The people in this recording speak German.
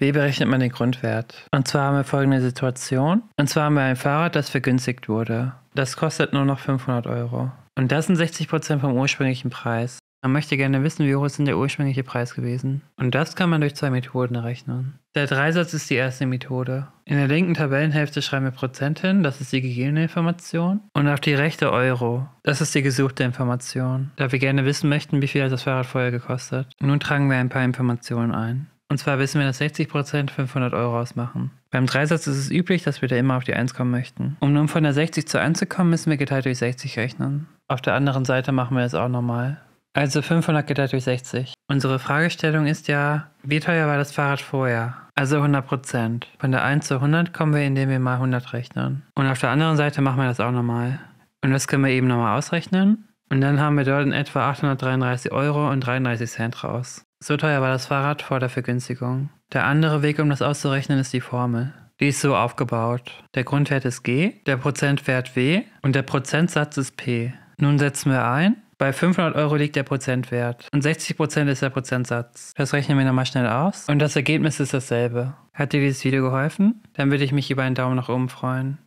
Wie berechnet man den Grundwert? Und zwar haben wir folgende Situation. Und zwar haben wir ein Fahrrad, das vergünstigt wurde. Das kostet nur noch 500 Euro. Und das sind 60% vom ursprünglichen Preis. Man möchte gerne wissen, wie hoch ist denn der ursprüngliche Preis gewesen. Und das kann man durch zwei Methoden errechnen. Der Dreisatz ist die erste Methode. In der linken Tabellenhälfte schreiben wir Prozent hin, das ist die gegebene Information. Und auf die rechte Euro, das ist die gesuchte Information. Da wir gerne wissen möchten, wie viel hat das Fahrrad vorher gekostet. Nun tragen wir ein paar Informationen ein. Und zwar wissen wir, dass 60% 500 Euro ausmachen. Beim Dreisatz ist es üblich, dass wir da immer auf die 1 kommen möchten. Um nun von der 60 zu 1 zu kommen, müssen wir geteilt durch 60 rechnen. Auf der anderen Seite machen wir das auch nochmal. Also 500 geteilt durch 60. Unsere Fragestellung ist ja, wie teuer war das Fahrrad vorher? Also 100 Prozent. Von der 1 zu 100 kommen wir, indem wir mal 100 rechnen. Und auf der anderen Seite machen wir das auch nochmal. Und das können wir eben nochmal ausrechnen. Und dann haben wir dort in etwa 833 Euro und 33 Cent raus. So teuer war das Fahrrad vor der Vergünstigung. Der andere Weg, um das auszurechnen, ist die Formel. Die ist so aufgebaut. Der Grundwert ist G, der Prozentwert W und der Prozentsatz ist P. Nun setzen wir ein. Bei 500 Euro liegt der Prozentwert und 60% ist der Prozentsatz. Das rechnen wir nochmal schnell aus und das Ergebnis ist dasselbe. Hat dir dieses Video geholfen? Dann würde ich mich über einen Daumen nach oben freuen.